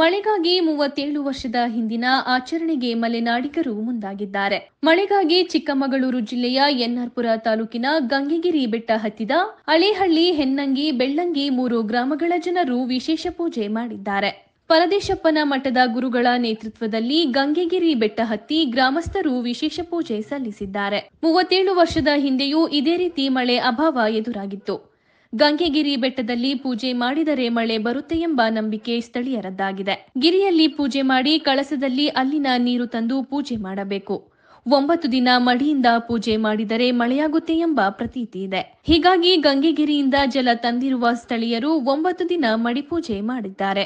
ಮಳೆಗಾಗಿ ಮೂವತ್ತೇಳು ವರ್ಷದ ಹಿಂದಿನ ಆಚರಣೆಗೆ ಮಲೆನಾಡಿಗರು ಮುಂದಾಗಿದ್ದಾರೆ ಮಳೆಗಾಗಿ ಚಿಕ್ಕಮಗಳೂರು ಜಿಲ್ಲೆಯ ಎನ್ಆರ್ಪುರ ತಾಲೂಕಿನ ಗಂಗೆಗಿರಿ ಬೆಟ್ಟ ಹತ್ತಿದ ಹೆನ್ನಂಗಿ ಬೆಳ್ಳಂಗಿ ಮೂರು ಗ್ರಾಮಗಳ ಜನರು ವಿಶೇಷ ಪೂಜೆ ಮಾಡಿದ್ದಾರೆ ಪರದೇಶಪ್ಪನ ಮಠದ ಗುರುಗಳ ನೇತೃತ್ವದಲ್ಲಿ ಗಂಗೆಗಿರಿ ಬೆಟ್ಟ ಹತ್ತಿ ಗ್ರಾಮಸ್ಥರು ವಿಶೇಷ ಪೂಜೆ ಸಲ್ಲಿಸಿದ್ದಾರೆ ಮೂವತ್ತೇಳು ವರ್ಷದ ಹಿಂದೆಯೂ ಇದೇ ರೀತಿ ಮಳೆ ಅಭಾವ ಎದುರಾಗಿತ್ತು ಗಂಗೆಗಿರಿ ಬೆಟ್ಟದಲ್ಲಿ ಪೂಜೆ ಮಾಡಿದರೆ ಮಳೆ ಬರುತ್ತೆ ಎಂಬ ನಂಬಿಕೆ ಸ್ಥಳೀಯರದ್ದಾಗಿದೆ ಗಿರಿಯಲ್ಲಿ ಪೂಜೆ ಮಾಡಿ ಕಳಸದಲ್ಲಿ ಅಲ್ಲಿನ ನೀರು ತಂದು ಪೂಜೆ ಮಾಡಬೇಕು ಒಂಬತ್ತು ದಿನ ಮಡಿಯಿಂದ ಪೂಜೆ ಮಾಡಿದರೆ ಮಳೆಯಾಗುತ್ತೆ ಎಂಬ ಪ್ರತೀತಿ ಇದೆ ಹೀಗಾಗಿ ಗಂಗೆಗಿರಿಯಿಂದ ಜಲ ತಂದಿರುವ ಸ್ಥಳೀಯರು ಒಂಬತ್ತು ದಿನ ಮಡಿಪೂಜೆ ಮಾಡಿದ್ದಾರೆ